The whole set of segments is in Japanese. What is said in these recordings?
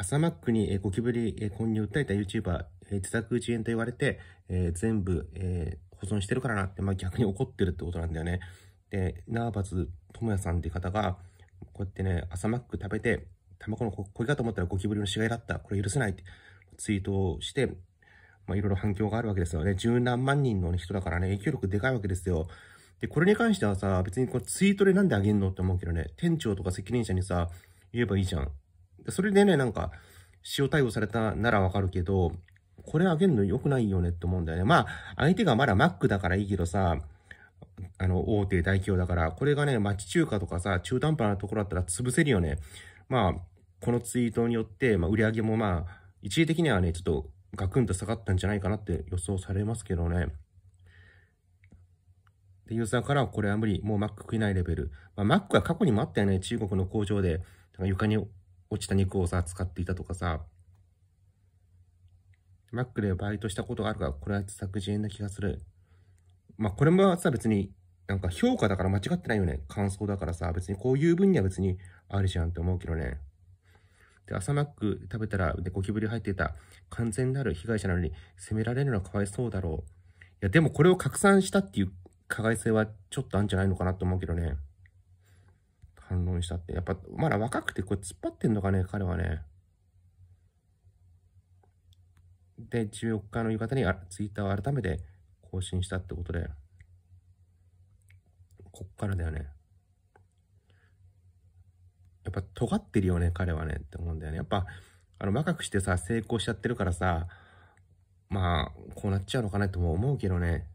朝マックにゴキブリ混入訴えた YouTuber、自作自演と言われて、えー、全部、えー、保存してるからなって、まあ、逆に怒ってるってことなんだよね。で、ナーバズ智也さんって方が、こうやってね、朝マック食べて、卵のこれかと思ったらゴキブリの死骸だった。これ許せないってツイートをして、まあ、いろいろ反響があるわけですよね。十何万人の人だからね、影響力でかいわけですよ。で、これに関してはさ、別にこれツイートでなんであげんのって思うけどね、店長とか責任者にさ、言えばいいじゃん。それでね、なんか、使用対応されたならわかるけど、これあげるの良くないよねって思うんだよね。まあ、相手がまだ Mac だからいいけどさ、あの、大手代表だから、これがね、町中華とかさ、中途半端なところだったら潰せるよね。まあ、このツイートによって、まあ、売り上げもまあ、一時的にはね、ちょっとガクンと下がったんじゃないかなって予想されますけどね。で、ユーザーからはこれは無理、もう Mac 食いないレベル。まあ、Mac は過去にもあったよね、中国の工場で、床に落ちた肉をさ、使っていたとかさ、マックでバイトしたことがあるから、これは削減な気がする。まあ、これもさ、別に、なんか評価だから間違ってないよね。感想だからさ、別にこういう分には別にあるじゃんって思うけどね。で、朝マック食べたら、で、ゴキブリ入っていた。完全なる被害者なのに、責められるのはかわいそうだろう。いや、でもこれを拡散したっていう加害性はちょっとあるんじゃないのかなって思うけどね。反論したって。やっぱ、まだ若くてこれ突っ張ってんのかね、彼はね。で、14日の夕方に w ツイッターを改めて更新したってことで、こっからだよね。やっぱ尖ってるよね、彼はねって思うんだよね。やっぱ、あの、若くしてさ、成功しちゃってるからさ、まあ、こうなっちゃうのかなとも思うけどね。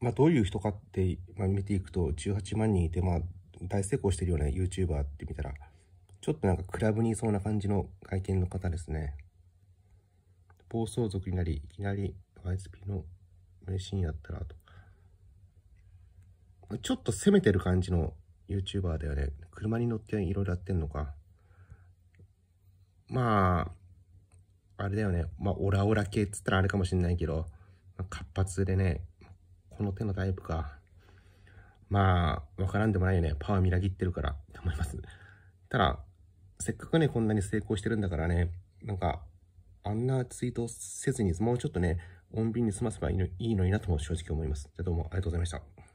まあ、どういう人かって、まあ、見ていくと、18万人いて、まあ、大成功してるような YouTuber って見たら、ちょっとなんかクラブにいそうな感じの外見の方ですね。暴走族になり、いきなり YSP の名シーンやったらと。ちょっと攻めてる感じの YouTuber だよね。車に乗っていろいろやってんのか。まあ、あれだよね。まあ、オラオラ系っつったらあれかもしんないけど、まあ、活発でね、この手のタイプか。まあ、わからんでもないよね。パワーみなぎってるから、と思います。ただ、せっかくね、こんなに成功してるんだからね、なんか、あんなツイートせずに、もうちょっとね、穏便に済ませばいいのになとも正直思います。じゃどうもありがとうございました。